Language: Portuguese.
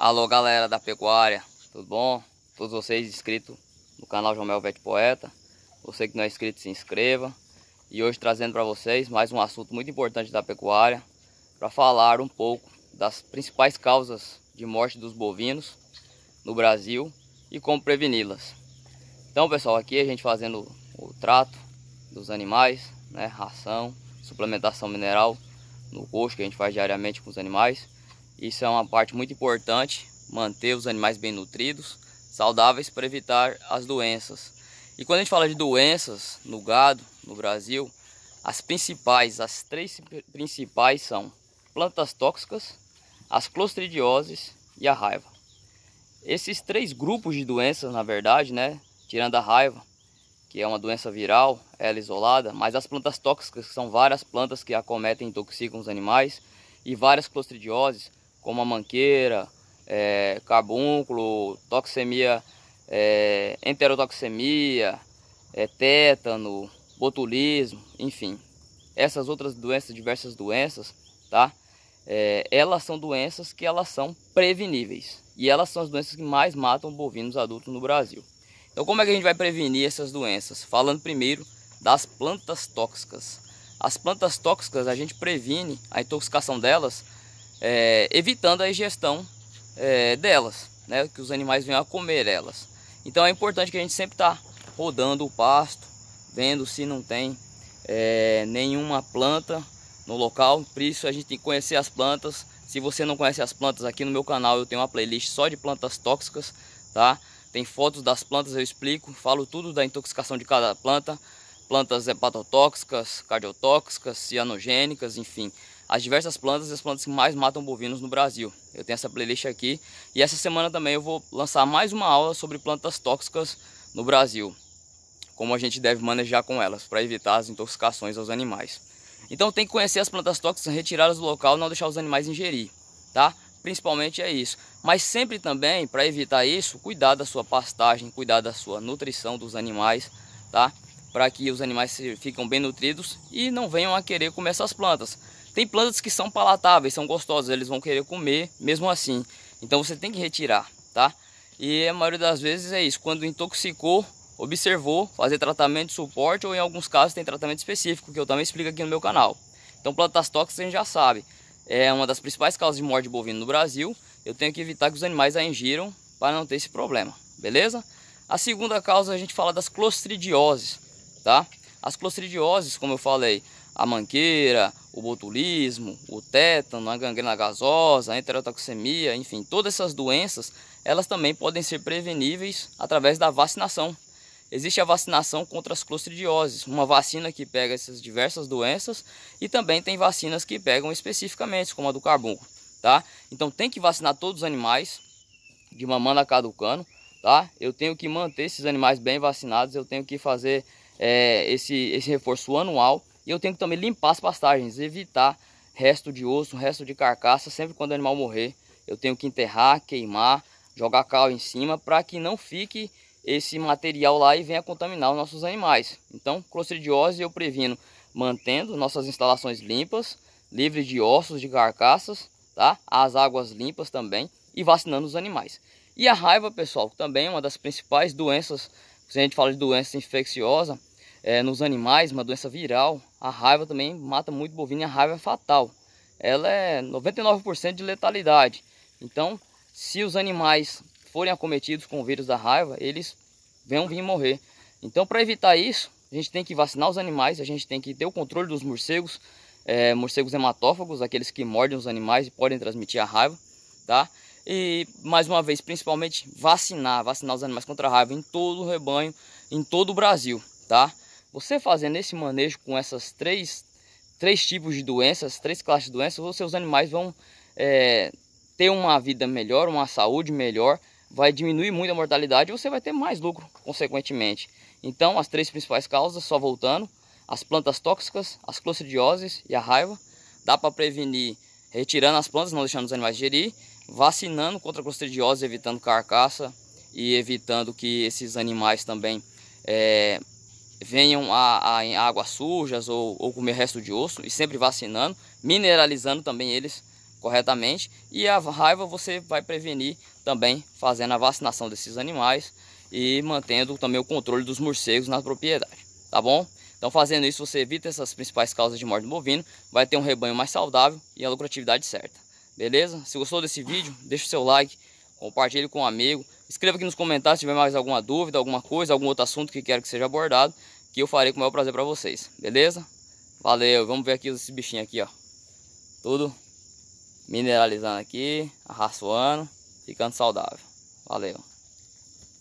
Alô galera da pecuária, tudo bom? Todos vocês inscritos no canal João Mel Vete Poeta Você que não é inscrito, se inscreva E hoje trazendo para vocês mais um assunto muito importante da pecuária Para falar um pouco das principais causas de morte dos bovinos no Brasil E como preveni-las Então pessoal, aqui a gente fazendo o trato dos animais, né, ração, suplementação mineral no coxo que a gente faz diariamente com os animais isso é uma parte muito importante, manter os animais bem nutridos, saudáveis para evitar as doenças. E quando a gente fala de doenças no gado, no Brasil, as principais, as três principais são plantas tóxicas, as clostridioses e a raiva. Esses três grupos de doenças, na verdade, né, tirando a raiva, que é uma doença viral, ela isolada, mas as plantas tóxicas, que são várias plantas que acometem e intoxicam os animais, e várias clostridioses, como a manqueira, é, cabúnculo, toxemia, é, enterotoxemia, é, tétano, botulismo, enfim. Essas outras doenças, diversas doenças, tá? É, elas são doenças que elas são preveníveis. E elas são as doenças que mais matam bovinos adultos no Brasil. Então como é que a gente vai prevenir essas doenças? Falando primeiro das plantas tóxicas. As plantas tóxicas a gente previne a intoxicação delas é, evitando a ingestão é, delas, né, que os animais venham a comer elas. Então é importante que a gente sempre está rodando o pasto, vendo se não tem é, nenhuma planta no local. Por isso a gente tem que conhecer as plantas. Se você não conhece as plantas, aqui no meu canal eu tenho uma playlist só de plantas tóxicas, tá? Tem fotos das plantas, eu explico, falo tudo da intoxicação de cada planta plantas hepatotóxicas, cardiotóxicas, cianogênicas, enfim, as diversas plantas e as plantas que mais matam bovinos no Brasil. Eu tenho essa playlist aqui e essa semana também eu vou lançar mais uma aula sobre plantas tóxicas no Brasil, como a gente deve manejar com elas para evitar as intoxicações aos animais. Então tem que conhecer as plantas tóxicas, retirá-las do local, não deixar os animais ingerir, tá? Principalmente é isso. Mas sempre também, para evitar isso, cuidar da sua pastagem, cuidar da sua nutrição dos animais, tá? para que os animais fiquem bem nutridos e não venham a querer comer essas plantas. Tem plantas que são palatáveis, são gostosas, eles vão querer comer mesmo assim. Então você tem que retirar, tá? E a maioria das vezes é isso, quando intoxicou, observou, fazer tratamento de suporte ou em alguns casos tem tratamento específico, que eu também explico aqui no meu canal. Então plantas tóxicas a gente já sabe, é uma das principais causas de morte de bovino no Brasil. Eu tenho que evitar que os animais a ingiram para não ter esse problema, beleza? A segunda causa a gente fala das clostridioses tá? As clostridioses, como eu falei, a mangueira, o botulismo, o tétano, a gangrena gasosa, a enterotoxemia, enfim, todas essas doenças, elas também podem ser preveníveis através da vacinação. Existe a vacinação contra as clostridioses, uma vacina que pega essas diversas doenças e também tem vacinas que pegam especificamente, como a do carbunco, tá? Então tem que vacinar todos os animais de mamãe a caducano, tá? Eu tenho que manter esses animais bem vacinados, eu tenho que fazer é, esse, esse reforço anual. E eu tenho que também limpar as pastagens, evitar resto de osso, resto de carcaça. Sempre quando o animal morrer, eu tenho que enterrar, queimar, jogar cal em cima para que não fique esse material lá e venha contaminar os nossos animais. Então, clostridiose eu previno mantendo nossas instalações limpas, livres de ossos, de carcaças, tá? As águas limpas também e vacinando os animais. E a raiva, pessoal, também é uma das principais doenças, se a gente fala de doença infecciosa, é, nos animais, uma doença viral. A raiva também mata muito bovino e a raiva é fatal. Ela é 99% de letalidade. Então, se os animais forem acometidos com o vírus da raiva, eles vão vir morrer. Então, para evitar isso, a gente tem que vacinar os animais, a gente tem que ter o controle dos morcegos, é, morcegos hematófagos, aqueles que mordem os animais e podem transmitir a raiva, tá? E, mais uma vez, principalmente vacinar, vacinar os animais contra a raiva em todo o rebanho, em todo o Brasil, tá? Você fazendo esse manejo com essas três, três tipos de doenças, três classes de doenças, os seus animais vão é, ter uma vida melhor, uma saúde melhor, vai diminuir muito a mortalidade e você vai ter mais lucro, consequentemente. Então, as três principais causas, só voltando, as plantas tóxicas, as clostridioses e a raiva, dá para prevenir retirando as plantas, não deixando os animais gerir, vacinando contra a clostridiose, evitando carcaça e evitando que esses animais também... É, venham a, a, em águas sujas ou, ou comer resto de osso e sempre vacinando, mineralizando também eles corretamente e a raiva você vai prevenir também fazendo a vacinação desses animais e mantendo também o controle dos morcegos na propriedade, tá bom? Então fazendo isso você evita essas principais causas de morte do bovino, vai ter um rebanho mais saudável e a lucratividade certa, beleza? Se gostou desse vídeo, deixa o seu like, compartilhe com um amigo. Escreva aqui nos comentários se tiver mais alguma dúvida, alguma coisa, algum outro assunto que quero que seja abordado, que eu farei com o maior prazer para vocês, beleza? Valeu, vamos ver aqui esse bichinho aqui, ó. Tudo mineralizando aqui, arraçoando, ficando saudável. Valeu.